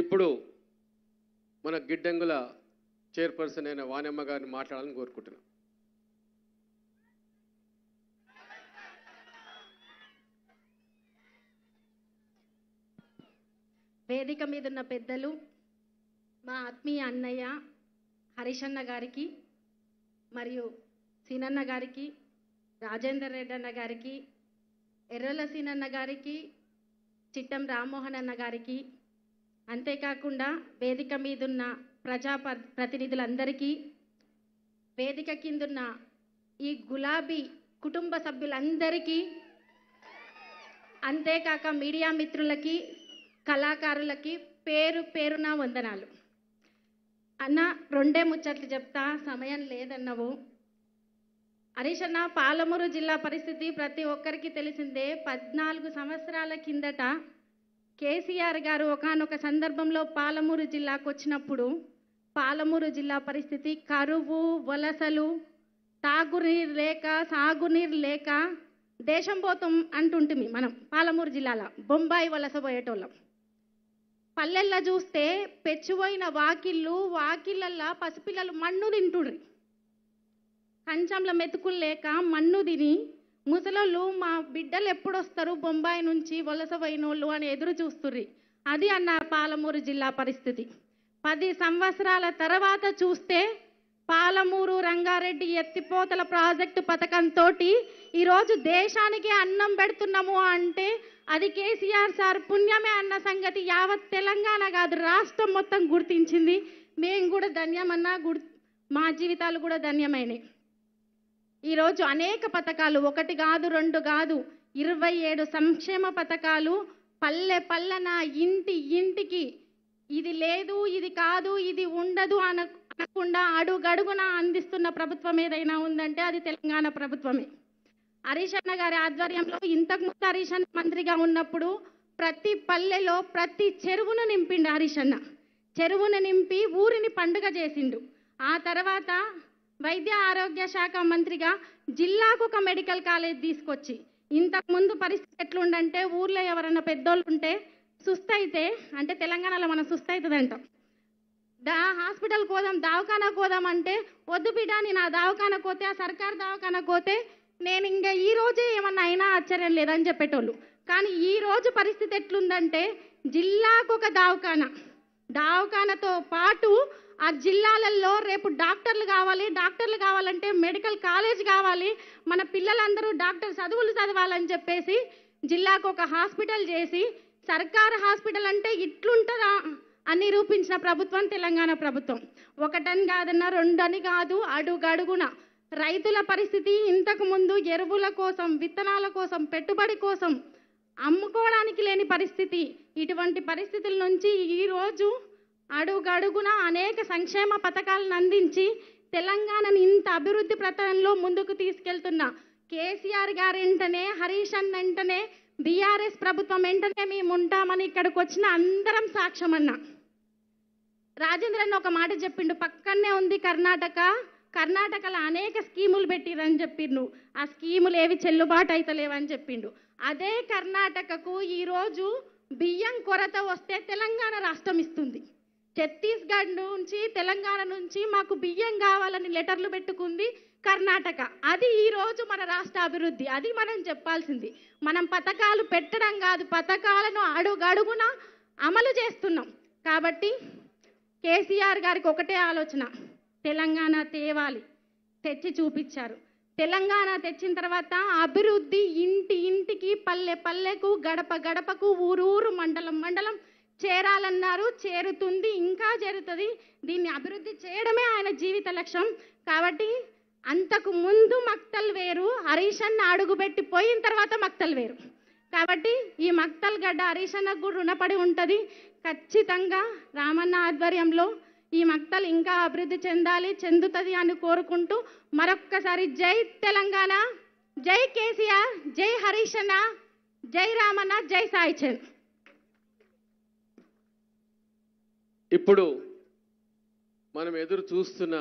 ఇప్పుడు మన గిడ్డంగుల చైర్పర్సన్ అయిన వానమ్మ గారిని మాట్లాడాలని కోరుకుంటున్నాను వేదిక మీద ఉన్న పెద్దలు మా ఆత్మీయ అన్నయ్య హరిషన్న గారికి మరియు సీనన్న గారికి రాజేందర్ రెడ్డి అన్న గారికి ఎర్రల సీనన్న గారికి చిట్టం రామ్మోహన్ అన్న గారికి అంతేకాకుండా వేదిక మీదున్న ప్రజా ప్రతినిధులందరికీ వేదిక కిందున్న ఈ గులాబీ కుటుంబ సభ్యులందరికీ అంతేకాక మీడియా మిత్రులకి కళాకారులకి పేరు పేరున వందనాలు అన్న రెండే ముచ్చట్లు చెప్తా సమయం లేదన్నవు హరీషన్న పాలమూరు జిల్లా పరిస్థితి ప్రతి ఒక్కరికి తెలిసిందే పద్నాలుగు సంవత్సరాల కిందట కేసీఆర్ గారు ఒకనొక సందర్భంలో పాలమూరు జిల్లాకు వచ్చినప్పుడు పాలమూరు జిల్లా పరిస్థితి కరువు వలసలు తాగునీరు లేక సాగునీరు లేక దేశం పోతాం అంటుంటుంది మనం పాలమూరు జిల్లాలో బొంబాయి వలస పోయేటోళ్ళం పల్లెల్లో చూస్తే పెచ్చువైన వాకిళ్ళు వాకిళ్ళల్లా పసిపిల్లలు మన్ను తింటుండ్రి కంచంలో మెతుకులు లేక మన్ను తిని ముసలోళ్ళు మా బిడ్డలు ఎప్పుడు వస్తారు బొంబాయి నుంచి వలస పోయినోళ్ళు అని ఎదురు చూస్తుర్రి అది అన్న పాలమూరు జిల్లా పరిస్థితి పది సంవత్సరాల తర్వాత చూస్తే పాలమూరు రంగారెడ్డి ఎత్తిపోతల ప్రాజెక్టు పథకంతో ఈరోజు దేశానికి అన్నం పెడుతున్నాము అంటే అది కేసీఆర్ సార్ పుణ్యమే అన్న సంగతి యావత్ తెలంగాణ కాదు రాష్ట్రం మొత్తం గుర్తించింది మేము కూడా ధన్యమన్నా గుర్ మా జీవితాలు కూడా ధన్యమైనవి ఈరోజు అనేక పథకాలు ఒకటి కాదు రెండు కాదు ఇరవై ఏడు సంక్షేమ పథకాలు పల్లె పల్లన ఇంటి ఇంటికి ఇది లేదు ఇది కాదు ఇది ఉండదు అన అనకుండా అడుగడుగున అందిస్తున్న ప్రభుత్వం ఏదైనా ఉందంటే అది తెలంగాణ ప్రభుత్వమే హరీష్ అన్న గారి ఆధ్వర్యంలో ఇంతకుముందు హరీష్ అన్న మంత్రిగా ఉన్నప్పుడు ప్రతి పల్లెలో ప్రతి చెరువును నింపిండు హరీష్ అన్న చెరువును నింపి ఊరిని పండుగ చేసిండు ఆ తర్వాత వైద్య ఆరోగ్య శాఖ మంత్రిగా జిల్లాకు ఒక మెడికల్ కాలేజ్ తీసుకొచ్చి ఇంతకుముందు పరిస్థితి ఎట్లుండంటే ఊర్లో ఎవరైనా పెద్దోళ్ళు ఉంటే సుస్థైతే అయితే అంటే తెలంగాణలో మనం సుస్థ అంటాం దా హాస్పిటల్ పోదాం దవాఖానా పోదాం అంటే వద్దు బిడ్డ నేను ఆ దవాఖానా పోతే ఆ సర్కార్ దవాఖానా పోతే నేను ఇంకా ఈ రోజే ఏమన్నా అయినా ఆశ్చర్యం లేదని చెప్పేటోళ్ళు కానీ ఈ రోజు పరిస్థితి ఎట్లుందంటే జిల్లాకు ఒక దావఖాన దావఖానతో పాటు ఆ జిల్లాలలో రేపు డాక్టర్లు కావాలి డాక్టర్లు కావాలంటే మెడికల్ కాలేజ్ కావాలి మన పిల్లలందరూ డాక్టర్ చదువులు చదవాలని చెప్పేసి జిల్లాకు ఒక హాస్పిటల్ చేసి సర్కారు హాస్పిటల్ అంటే ఇట్లుంటుందా అని నిరూపించిన ప్రభుత్వం తెలంగాణ ప్రభుత్వం ఒకటని కాదన్నా రెండని కాదు అడుగడుగున రైతుల పరిస్థితి ఇంతకుముందు ఎరువుల కోసం విత్తనాల కోసం పెట్టుబడి కోసం అమ్ముకోవడానికి లేని పరిస్థితి ఇటువంటి పరిస్థితుల నుంచి ఈరోజు అడుగడుగున అనేక సంక్షేమ పథకాలను అందించి తెలంగాణను ఇంత అభివృద్ధి ప్రతంలో ముందుకు తీసుకెళ్తున్నా కేసీఆర్ గారు వెంటనే హరీష్ అన్న వెంటనే బీఆర్ఎస్ ప్రభుత్వం వెంటనే మేము ఉంటామని ఇక్కడికి వచ్చిన అందరం సాక్ష్యం అన్న రాజేంద్ర అన్న ఒక మాట చెప్పిండు పక్కనే ఉంది కర్ణాటక కర్ణాటకలో అనేక స్కీములు పెట్టిరని చెప్పిండు ఆ స్కీములు ఏవి చెల్లుబాటు అవుతలేవని చెప్పిండు అదే కర్ణాటకకు ఈరోజు బియ్యం కొరత వస్తే తెలంగాణ రాష్ట్రం ఇస్తుంది ఛత్తీస్గఢ్ నుంచి తెలంగాణ నుంచి మాకు బియ్యం కావాలని లెటర్లు పెట్టుకుంది కర్ణాటక అది ఈరోజు మన రాష్ట్ర అభివృద్ధి అది మనం చెప్పాల్సింది మనం పథకాలు పెట్టడం కాదు పథకాలను అడుగడుగున అమలు చేస్తున్నాం కాబట్టి కేసీఆర్ గారికి ఒకటే ఆలోచన తెలంగాణ తేవాలి తెచ్చి చూపించారు తెలంగాణ తెచ్చిన తర్వాత అభివృద్ధి ఇంటి ఇంటికి పల్లె పల్లెకు గడప గడపకు ఊరూరు మండలం మండలం చేరాలన్నారు చేరుతుంది ఇంకా జరుగుతుంది దీన్ని అభివృద్ధి చేయడమే ఆయన జీవిత లక్ష్యం కాబట్టి అంతకు ముందు మక్తల్ వేరు హరీషన్ అడుగుపెట్టి పోయిన తర్వాత మక్తల్ వేరు కాబట్టి ఈ మక్తల్ గడ్డ హరీషన్నకు కూడా రుణపడి ఉంటుంది ఖచ్చితంగా రామన్న ఆధ్వర్యంలో ఈ మక్తల్ ఇంకా అభివృద్ధి చెందాలి చెందుతుంది అని కోరుకుంటూ మరొక్కసారి జై తెలంగాణ జై కేసీఆర్ జై హరీషన్న జై రామన్న జై సాయి చంద్ర ఇప్పుడు మనం ఎదురు చూస్తున్న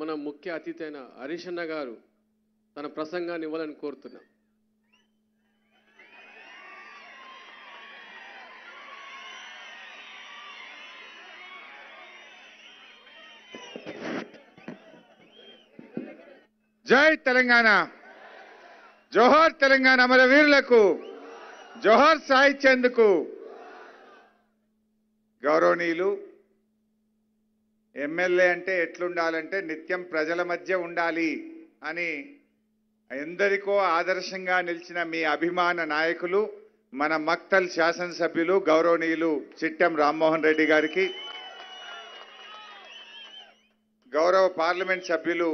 మన ముఖ్య అతిథి అయిన హరీషన్న గారు తన ప్రసంగాన్ని ఇవ్వాలని కోరుతున్నా జై తెలంగాణ జోహార్ తెలంగాణ వీరులకు జోహార్ సాహిత్యందుకు గౌరవనీయులు ఎమ్మెల్యే అంటే ఎట్లుండాలంటే నిత్యం ప్రజల మధ్య ఉండాలి అని ఎందరికో ఆదర్శంగా నిలిచిన మీ అభిమాన నాయకులు మన మక్తల్ శాసనసభ్యులు గౌరవనీయులు చిట్టం రామ్మోహన్ రెడ్డి గారికి గౌరవ పార్లమెంట్ సభ్యులు